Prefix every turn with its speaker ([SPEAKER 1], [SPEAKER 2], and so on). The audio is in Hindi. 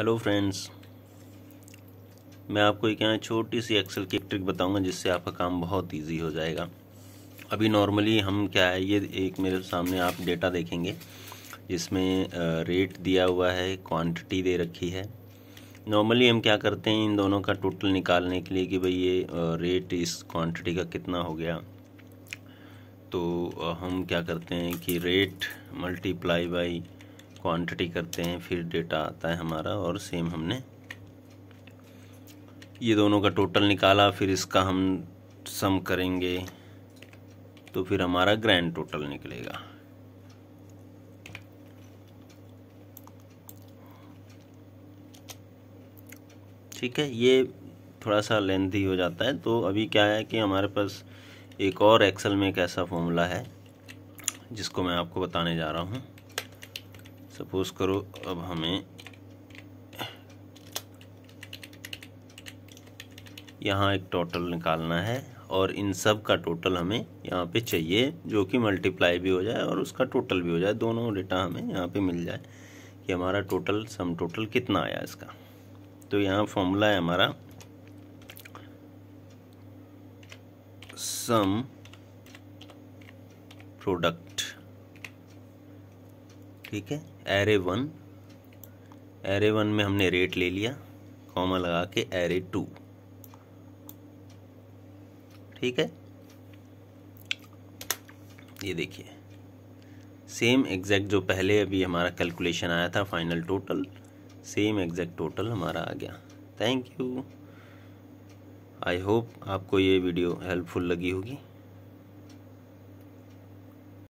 [SPEAKER 1] हेलो फ्रेंड्स मैं आपको एक यहाँ छोटी सी एक्सेल की एक ट्रिक बताऊंगा जिससे आपका काम बहुत इजी हो जाएगा अभी नॉर्मली हम क्या है ये एक मेरे सामने आप डेटा देखेंगे जिसमें रेट दिया हुआ है क्वांटिटी दे रखी है नॉर्मली हम क्या करते हैं इन दोनों का टोटल निकालने के लिए कि भाई ये रेट इस क्वान्टिटी का कितना हो गया तो हम क्या करते हैं कि रेट मल्टीप्लाई बाई क्वांटिटी करते हैं फिर डेटा आता है हमारा और सेम हमने ये दोनों का टोटल निकाला फिर इसका हम सम करेंगे तो फिर हमारा ग्रैंड टोटल निकलेगा ठीक है ये थोड़ा सा लेंथी हो जाता है तो अभी क्या है कि हमारे पास एक और एक्सेल में एक ऐसा फॉर्मूला है जिसको मैं आपको बताने जा रहा हूँ सपोज़ करो अब हमें यहाँ एक टोटल निकालना है और इन सब का टोटल हमें यहाँ पे चाहिए जो कि मल्टीप्लाई भी हो जाए और उसका टोटल भी हो जाए दोनों डेटा हमें यहाँ पे मिल जाए कि हमारा टोटल सम टोटल कितना आया इसका तो यहाँ फॉर्मूला है हमारा सम प्रोडक्ट ठीक है एरे वन एरे वन में हमने रेट ले लिया कॉमा लगा के एरे टू ठीक है ये देखिए सेम एग्जैक्ट जो पहले अभी हमारा कैलकुलेशन आया था final total same exact total हमारा आ गया थैंक यू आई होप आपको ये वीडियो हेल्पफुल लगी होगी